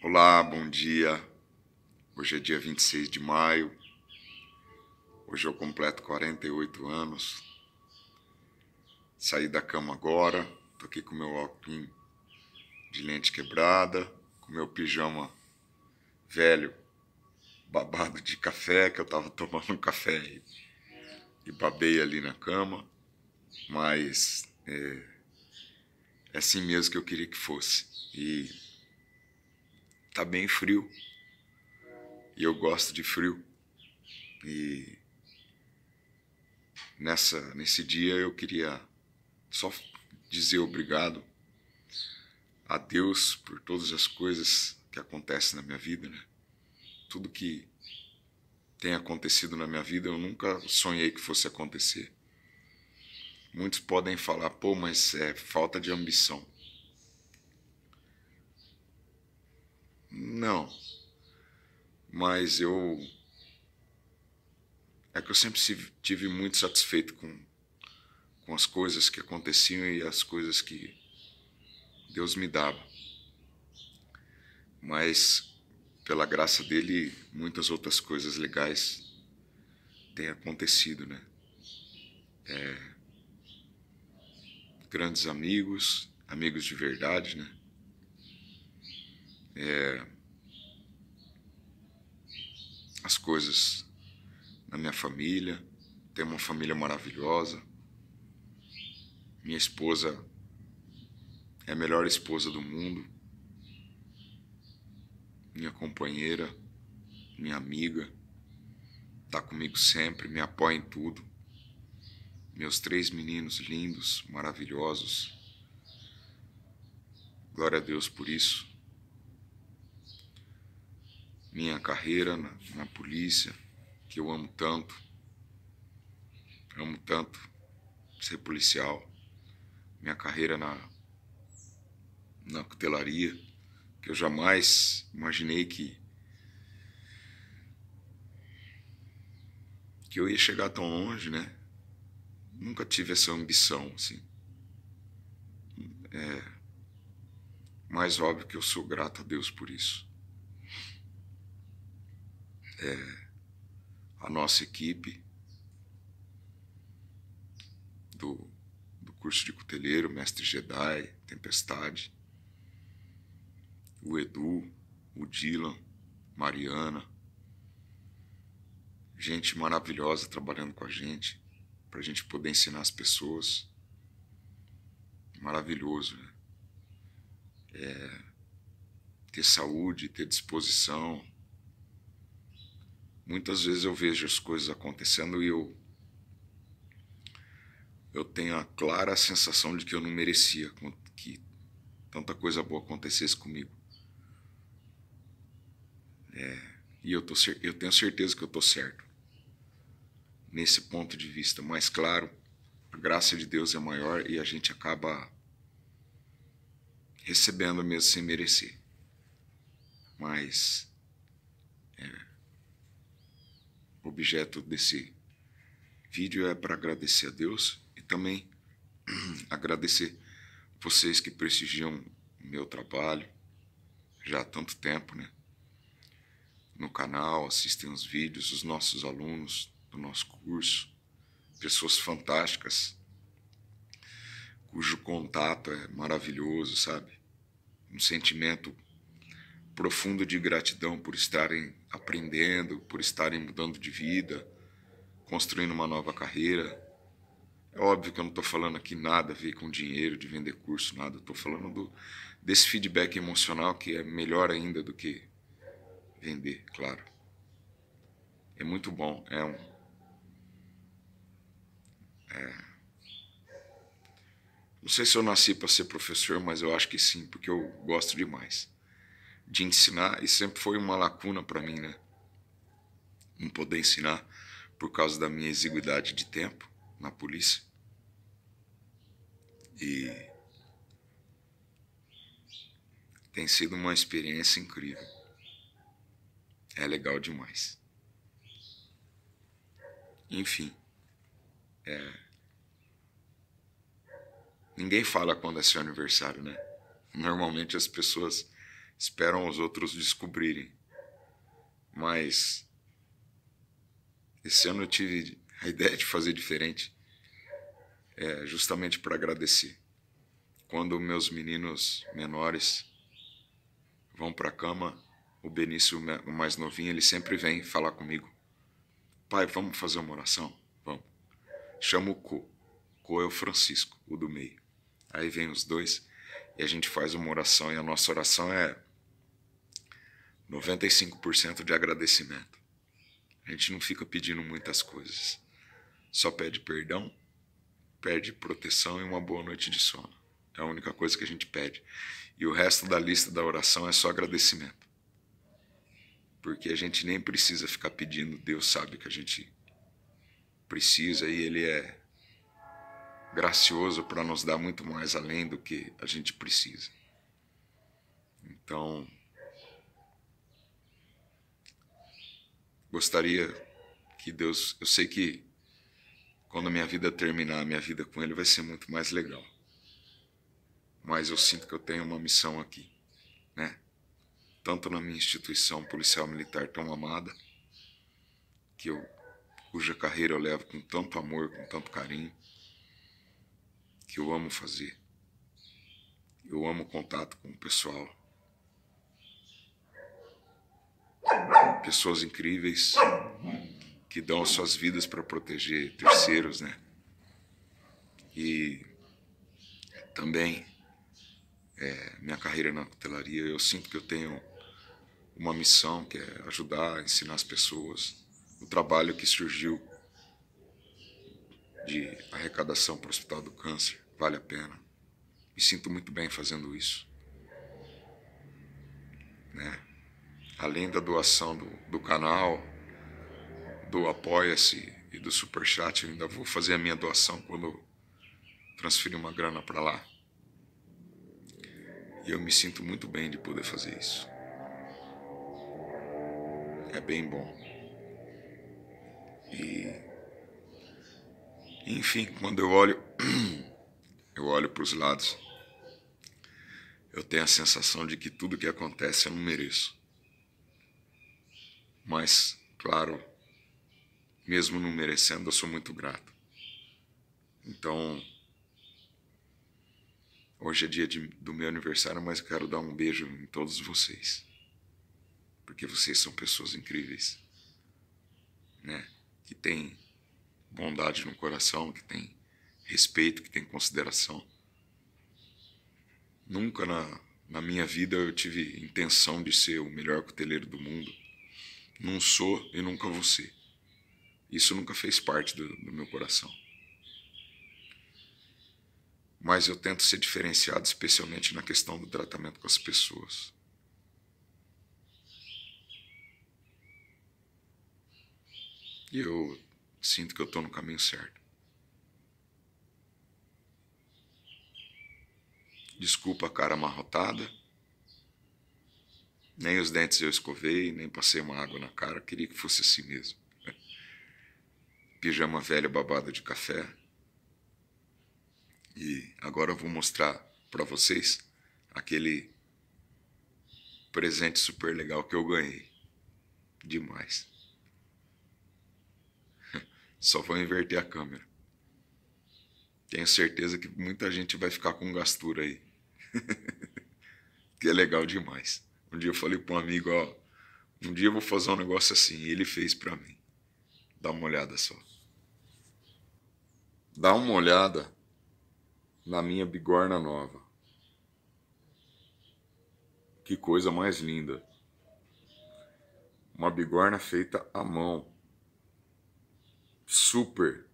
Olá, bom dia. Hoje é dia 26 de maio. Hoje eu completo 48 anos. Saí da cama agora, tô aqui com meu óculos de lente quebrada, com meu pijama velho babado de café, que eu tava tomando um café e, e babei ali na cama, mas é, é assim mesmo que eu queria que fosse. E tá bem frio. E eu gosto de frio. E nessa nesse dia eu queria só dizer obrigado a Deus por todas as coisas que acontecem na minha vida, né? Tudo que tem acontecido na minha vida eu nunca sonhei que fosse acontecer. Muitos podem falar, pô, mas é falta de ambição. Não. Mas eu. É que eu sempre tive muito satisfeito com, com as coisas que aconteciam e as coisas que Deus me dava. Mas, pela graça dele, muitas outras coisas legais têm acontecido, né? É... Grandes amigos, amigos de verdade, né? é, as coisas na minha família. Tenho uma família maravilhosa. Minha esposa é a melhor esposa do mundo. Minha companheira, minha amiga, está comigo sempre, me apoia em tudo. Meus três meninos lindos, maravilhosos. Glória a Deus por isso minha carreira na, na polícia, que eu amo tanto. Amo tanto ser policial. Minha carreira na, na cutelaria, que eu jamais imaginei que que eu ia chegar tão longe, né? Nunca tive essa ambição, assim. É, mais óbvio que eu sou grato a Deus por isso é, a nossa equipe do, do curso de cuteleiro, Mestre Jedi, Tempestade, o Edu, o Dylan, Mariana, gente maravilhosa trabalhando com a gente, para a gente poder ensinar as pessoas. Maravilhoso, né? É, ter saúde, ter disposição, muitas vezes eu vejo as coisas acontecendo e eu eu tenho a clara sensação de que eu não merecia que tanta coisa boa acontecesse comigo. É, e eu, tô, eu tenho certeza que eu estou certo. Nesse ponto de vista, mais claro, a graça de Deus é maior e a gente acaba recebendo mesmo sem merecer. Mas objeto desse vídeo é para agradecer a Deus e também agradecer vocês que prestigiam meu trabalho já há tanto tempo, né? No canal, assistem os vídeos, os nossos alunos do nosso curso, pessoas fantásticas, cujo contato é maravilhoso, sabe? Um sentimento profundo de gratidão por estarem aprendendo, por estarem mudando de vida, construindo uma nova carreira. É óbvio que eu não estou falando aqui nada a ver com dinheiro, de vender curso, nada. Estou falando do, desse feedback emocional que é melhor ainda do que vender, claro. É muito bom. É um. É, não sei se eu nasci para ser professor, mas eu acho que sim, porque eu gosto demais de ensinar e sempre foi uma lacuna para mim, né? Não poder ensinar por causa da minha exiguidade de tempo na polícia. E tem sido uma experiência incrível. É legal demais. Enfim, é... ninguém fala quando é seu aniversário, né? Normalmente as pessoas esperam os outros descobrirem. Mas esse ano eu tive a ideia de fazer diferente, é, justamente para agradecer. Quando meus meninos menores vão para a cama, o Benício, o mais novinho, ele sempre vem falar comigo. Pai, vamos fazer uma oração? Vamos. Chama o Co. Co é o Francisco, o do meio. Aí vem os dois e a gente faz uma oração. E a nossa oração é 95% de agradecimento. A gente não fica pedindo muitas coisas. Só pede perdão, pede proteção e uma boa noite de sono. É a única coisa que a gente pede. E o resto da lista da oração é só agradecimento. Porque a gente nem precisa ficar pedindo, Deus sabe que a gente precisa e Ele é gracioso para nos dar muito mais além do que a gente precisa. Então, gostaria que Deus, eu sei que quando a minha vida terminar, a minha vida com Ele vai ser muito mais legal. Mas eu sinto que eu tenho uma missão aqui, né? Tanto na minha instituição policial militar tão amada, que eu, cuja carreira eu levo com tanto amor, com tanto carinho, que eu amo fazer. Eu amo o contato com o pessoal. pessoas incríveis que dão suas vidas para proteger terceiros, né? E também é, minha carreira na hotelaria, eu sinto que eu tenho uma missão que é ajudar, ensinar as pessoas. O trabalho que surgiu de arrecadação para o Hospital do Câncer vale a pena. Me sinto muito bem fazendo isso. Né? além da doação do, do canal, do Apoia-se e do Superchat, eu ainda vou fazer a minha doação quando transferir uma grana para lá. E eu me sinto muito bem de poder fazer isso. É bem bom. E enfim, quando eu olho eu olho para os lados, eu tenho a sensação de que tudo que acontece eu não mereço. Mas, claro, mesmo não merecendo, eu sou muito grato. Então, hoje é dia de, do meu aniversário, mas eu quero dar um beijo em todos vocês. Porque vocês são pessoas incríveis, né? Que têm bondade no coração, que têm respeito, que têm consideração. Nunca na, na minha vida eu tive intenção de ser o melhor cuteleiro do mundo não sou e nunca vou ser. Isso nunca fez parte do, do meu coração. Mas eu tento ser diferenciado, especialmente na questão do tratamento com as pessoas. E eu sinto que eu estou no caminho certo. Desculpa a cara amarrotada. Nem os dentes eu escovei, nem passei uma água na cara, queria que fosse assim mesmo. Né? Pijama velha babada de café. E agora eu vou mostrar para vocês aquele presente super legal que eu ganhei. Demais. Só vou inverter a câmera. Tenho certeza que muita gente vai ficar com gastura aí. que é legal demais. Um dia eu falei para um amigo, ó, um dia eu vou fazer um negócio assim, e ele fez para mim. Dá uma olhada só. Dá uma olhada na minha bigorna nova. Que coisa mais linda. Uma bigorna feita à mão. Super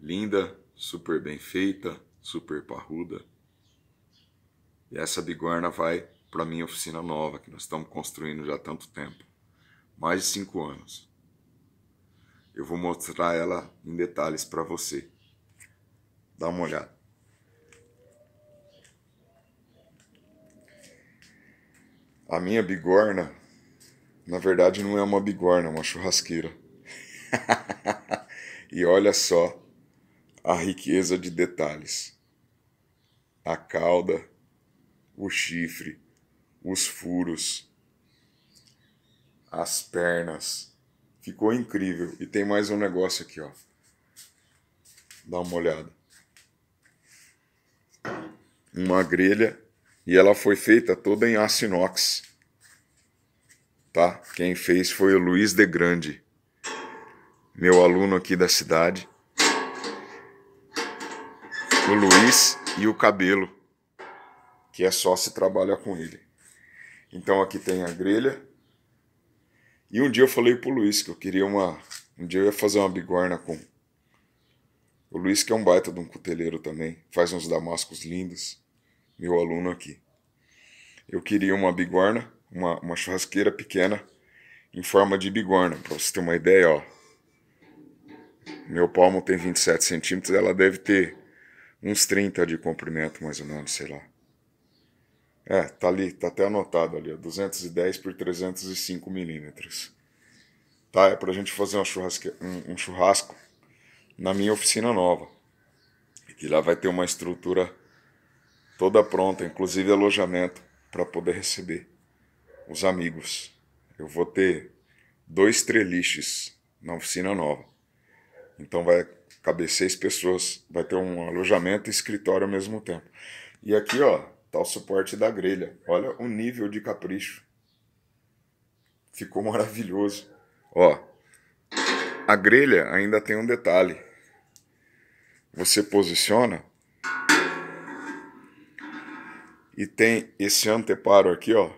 linda, super bem feita, super parruda. E essa bigorna vai para minha oficina nova, que nós estamos construindo já há tanto tempo mais de cinco anos. Eu vou mostrar ela em detalhes para você. Dá uma olhada. A minha bigorna, na verdade, não é uma bigorna, é uma churrasqueira. e olha só a riqueza de detalhes: a cauda, o chifre, os furos, as pernas. Ficou incrível. E tem mais um negócio aqui, ó. Dá uma olhada. Uma grelha e ela foi feita toda em aço inox. Tá? Quem fez foi o Luiz de Grande, meu aluno aqui da cidade. O Luiz e o cabelo, que é só se trabalha com ele. Então aqui tem a grelha. E um dia eu falei pro Luiz que eu queria uma. Um dia eu ia fazer uma bigorna com. O Luiz, que é um baita de um cuteleiro também, faz uns damascos lindos, meu aluno aqui. Eu queria uma bigorna, uma, uma churrasqueira pequena, em forma de bigorna, pra você ter uma ideia, ó. Meu palmo tem 27 centímetros, ela deve ter uns 30 de comprimento, mais ou menos, sei lá. É, tá ali, tá até anotado ali, ó, 210 por 305 milímetros. Tá, é pra gente fazer um, um, um churrasco na minha oficina nova. E lá vai ter uma estrutura toda pronta, inclusive alojamento, para poder receber os amigos. Eu vou ter dois treliches na oficina nova. Então vai caber seis pessoas, vai ter um alojamento e escritório ao mesmo tempo. E aqui, ó, tal tá suporte da grelha. Olha o nível de capricho. Ficou maravilhoso. Ó, a grelha ainda tem um detalhe. Você posiciona e tem esse anteparo aqui, ó,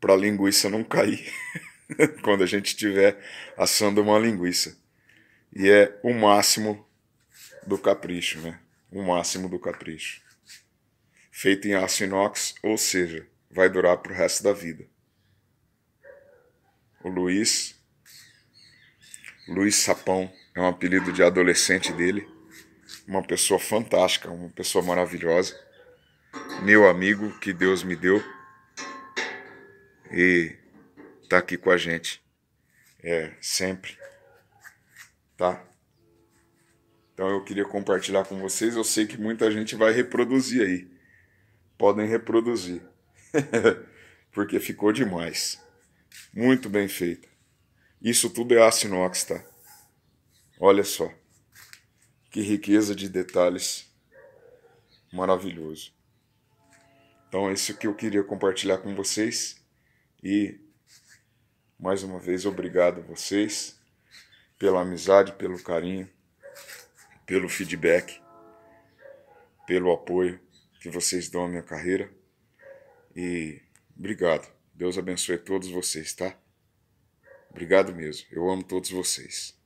para a linguiça não cair quando a gente estiver assando uma linguiça. E é o máximo do capricho, né? O máximo do capricho feito em aço inox, ou seja, vai durar para o resto da vida. O Luiz, Luiz Sapão, é um apelido de adolescente dele, uma pessoa fantástica, uma pessoa maravilhosa, meu amigo que Deus me deu e está aqui com a gente, é sempre, tá? Então eu queria compartilhar com vocês. Eu sei que muita gente vai reproduzir aí podem reproduzir. Porque ficou demais. Muito bem feita. Isso tudo é aço inox, tá? Olha só. Que riqueza de detalhes. Maravilhoso. Então é isso que eu queria compartilhar com vocês. E mais uma vez obrigado a vocês pela amizade, pelo carinho, pelo feedback, pelo apoio que vocês dão à minha carreira. E obrigado. Deus abençoe todos vocês, tá? Obrigado mesmo. Eu amo todos vocês.